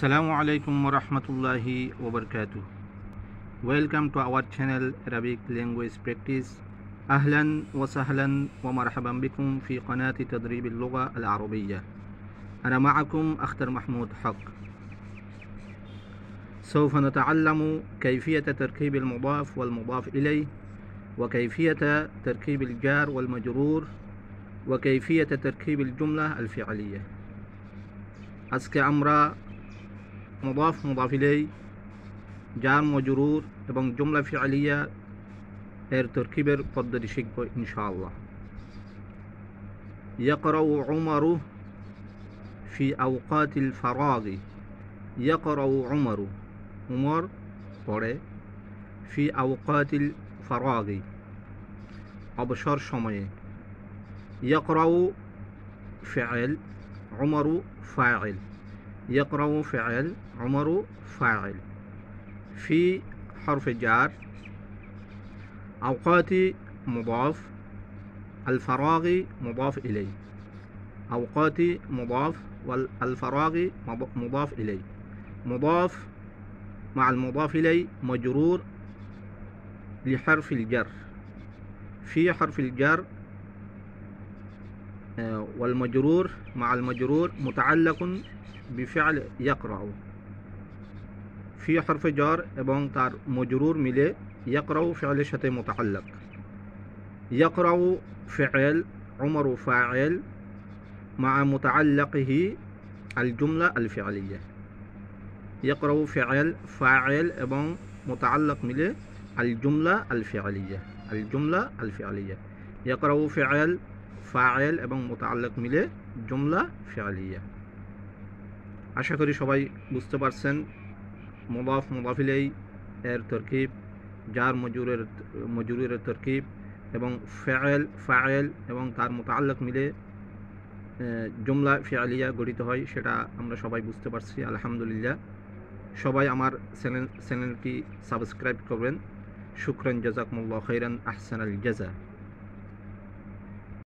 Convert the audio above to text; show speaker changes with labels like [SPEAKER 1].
[SPEAKER 1] السلام عليكم ورحمة الله وبركاته. Welcome to our channel Arabic Language Practice. أهلا وسهلا ومرحبا بكم في قناة تدريب اللغة العربية أنا معكم أختر محمود حق سوف نتعلم كيفية تركيب المضاف والمضاف إليه وكيفية تركيب الجار والمجرور وكيفية تركيب الجملة الفعلية أسكي أمرا مضاف مضاف إليه جار وجرور فعلية জুমলা ফিআলিয়া قدر তরকিবের إن شاء الله يقرأ عمر في أوقات الفراغ يقرأ عمر عمر قرأ في أوقات الفراغ أبشر شمي يقرأ فعل عمر فاعل يقرأ فعل عمر فاعل في حرف جار أوقاتي مضاف الفراغ مضاف إليه أوقاتي مضاف والفراغ مضاف إليه مضاف مع المضاف إليه مجرور لحرف الجر في حرف الجر والمجرور مع المجرور متعلق بفعل يقرا في حرف جار ابون تار مجرور ملي يقرا فعل شتي متعلق يقرا فعل عمر فاعل مع متعلقه الجمله الفعليه يقرا فعل فاعل ابون متعلق ملي الجمله الفعليه الجمله الفعليه يقرا فعل ফায়েল এবং মোতাল্লাক মিলে জুমলা ফেয়ালিয়া আশা করি সবাই বুঝতে পারছেন মোদাফ মোদাফিলেই এর তরকিব যার মজুরের মজুরের তরকিব এবং ফেয়েল ফায়েল এবং তার মোতাল্লাক মিলে জুমলা ফেয়ালিয়া গঠিত হয় সেটা আমরা সবাই বুঝতে পারছি আলহামদুলিল্লাহ সবাই আমার চ্যানেল চ্যানেলটি সাবস্ক্রাইব করবেন শুক্রান জাজাকমুল্লা খৈরান আহসান আল জাজা